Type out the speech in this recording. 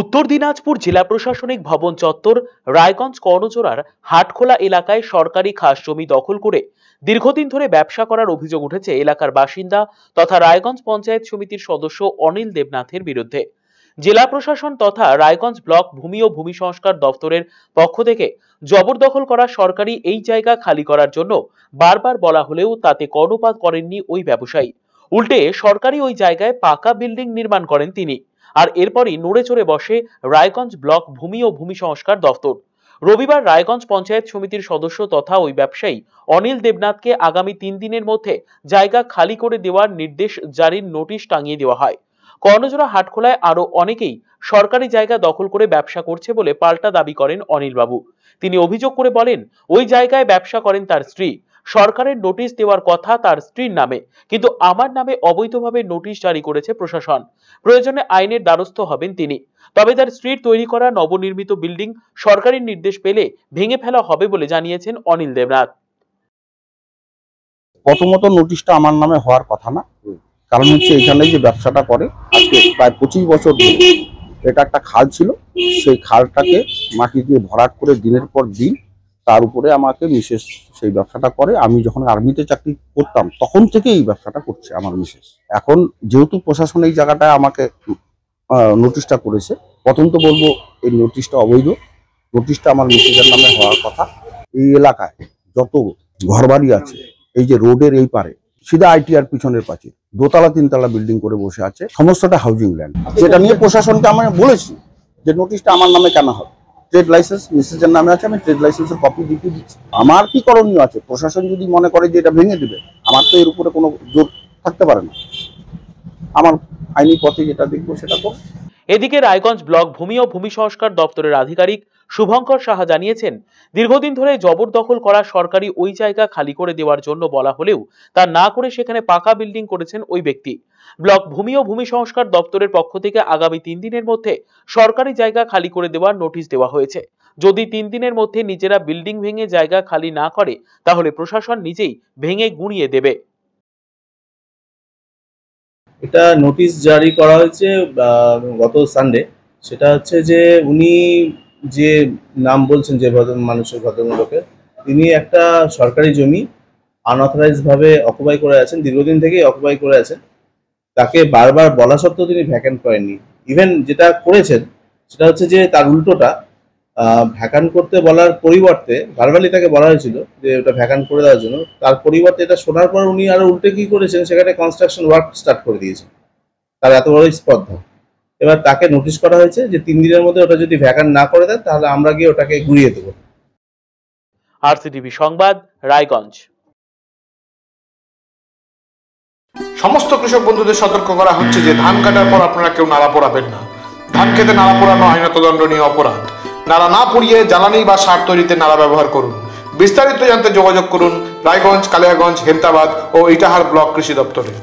উত্তর দিনাজপুর জেলা প্রশাসনিক ভবন চত্বর রায়গঞ্জ কর্ণজোড়ার হাটখোলা এলাকায় সরকারি খাস জমি দখল করে দীর্ঘদিন ধরে ব্যবসা করার অভিযোগ উঠেছে এলাকার বাসিন্দা তথা রায়গঞ্জ পঞ্চায়েত সমিতির সদস্য অনিল দেবনাথের বিরুদ্ধে জেলা প্রশাসন তথা রায়গঞ্জ ব্লক ভূমি ও ভূমি সংস্কার দপ্তরের পক্ষ থেকে জবরদখল করা সরকারি এই জায়গা খালি করার জন্য বারবার বলা হলেও তাতে কর্ণপাত করেননি ওই ব্যবসায়ী উল্টে সরকারি ওই জায়গায় পাকা বিল্ডিং নির্মাণ করেন তিনি আর এরপরই নড়ে চড়ে বসে রায়গঞ্জ ব্লক ভূমি ও ভূমি সংস্কার দফতর রবিবার রায়গঞ্জ পঞ্চায়েত সমিতির সদস্য তথা ওই ব্যবসায়ী অনিল দেবনাথকে আগামী তিন দিনের মধ্যে জায়গা খালি করে দেওয়ার নির্দেশ জারির নোটিশ টাঙিয়ে দেওয়া হয় কর্ণজোড়া হাটখোলায় আরো অনেকেই সরকারি জায়গা দখল করে ব্যবসা করছে বলে পাল্টা দাবি করেন অনিলবাবু তিনি অভিযোগ করে বলেন ওই জায়গায় ব্যবসা করেন তার স্ত্রী সরকারের নোটিশ দেওয়ার কথা তার স্ত্রীর নামে কিন্তু আমার নামে অবৈধভাবে নোটিশ জারি করেছে প্রশাসন প্রয়োজনে আইনের দ্বারস্থ হবেন তিনি তবে তার স্ত্রীর তৈরি করা নবনির্মিত বিল্ডিং সরকারের নির্দেশ পেলে ভেঙে ফেলা হবে বলে জানিয়েছেন অনিল দেবনাথ প্রথমত নোটিশটা আমার নামে হওয়ার কথা না কারণ হচ্ছে এখানে যে ব্যবসাটা করে আজকে প্রায় পঁচিশ বছর ধরে এটা একটা খাল ছিল সেই খালটাকে মাটি দিয়ে ভরাট করে দিনের পর দিন তার উপরে আমাকে মিসেস সেই ব্যবসাটা করে আমি যখন আর্মিতে চাকরি করতাম তখন থেকে এই ব্যবসাটা করছে আমার মিসেস এখন যেহেতু প্রশাসন এই জায়গাটায় আমাকে নোটিশটা করেছে প্রথম তো বলবো এই নোটিশটা অবৈধ নোটিশটা আমার মিসেসের নামে হওয়ার কথা এই এলাকায় যত ঘরবাড়ি আছে এই যে রোডের এই পারে সিধা আইটিআর পিছনের পাশে দোতলা তিনতলা বিল্ডিং করে বসে আছে সমস্তটা হাউজিং ল্যান্ড যেটা নিয়ে প্রশাসনকে আমি বলেছি যে নোটিশটা আমার নামে কেন হবে ট্রেড লাইসেন্স মিসেসের নামে আছে আমি ট্রেড লাইসেন্সের কপি দিতে দিচ্ছি আমার কি করণীয় আছে প্রশাসন যদি মনে করে যে এটা ভেঙে দেবে আমার তো এর উপরে কোনো জোর থাকতে পারে না আমার আইনি পথে যেটা দেখবো সেটা তো এদিকে রায়গঞ্জ ব্লক ভূমি ও ভূমি সংস্কার দপ্তরের আধিকারিক শুভঙ্কর সাহা জানিয়েছেন দীর্ঘদিন ধরে জবরদখল করা সরকারি ওই জায়গা খালি করে দেওয়ার জন্য বলা হলেও তা না করে সেখানে পাকা বিল্ডিং করেছেন ওই ব্যক্তি ব্লক ভূমি ও ভূমি সংস্কার দপ্তরের পক্ষ থেকে আগামী তিন দিনের মধ্যে সরকারি জায়গা খালি করে দেওয়ার নোটিশ দেওয়া হয়েছে যদি তিন দিনের মধ্যে নিজেরা বিল্ডিং ভেঙে জায়গা খালি না করে তাহলে প্রশাসন নিজেই ভেঙে গুঁড়িয়ে দেবে এটা নোটিশ জারি করা হয়েছে গত সানডে সেটা হচ্ছে যে উনি যে নাম বলছেন যে ভদ্র মানুষের ভদ্রমূলকের তিনি একটা সরকারি জমি ভাবে অকুপাই করে আছেন দীর্ঘদিন থেকেই অকুপাই করে আছেন তাকে বারবার বলা সত্ত্বেও তিনি ভ্যাকেন্ট করেননি ইভেন যেটা করেছেন সেটা হচ্ছে যে তার উল্টোটা ভ্যাকান করতে বলার পরিবর্তে বারবারই তাকে বলা হয়েছিল যে ওটা ভ্যাকান করে দেওয়ার জন্য তার পরিবর্তে এটা শোনার পর উনি আরো উল্টে কি করেছেন সেখানে কনস্ট্রাকশন ওয়ার্ক স্টার্ট করে দিয়েছেন তার এত বড় স্পর্ধা এবার তাকে নোটিশ করা হয়েছে যে তিন দিনের মধ্যে ওটা যদি ভ্যাকান না করে দেন তাহলে আমরা গিয়ে ওটাকে ঘুরিয়ে দেবো আরসিটিভি সংবাদ রায়গঞ্জ সমস্ত কৃষক বন্ধুদের সতর্ক করা হচ্ছে যে ধান কাটার পর আপনারা কেউ নাড়া পোড়াবেন না ধান খেতে নাড়া পড়ানো আইনত দণ্ডনীয় অপরাধ নাড়া না পুড়িয়ে জ্বালানি বা সার তৈরিতে নাড়া ব্যবহার করুন বিস্তারিত জানতে যোগাযোগ করুন রায়গঞ্জ কালিয়াগঞ্জ হেমতাবাদ ও ইটাহার ব্লক কৃষি দপ্তরে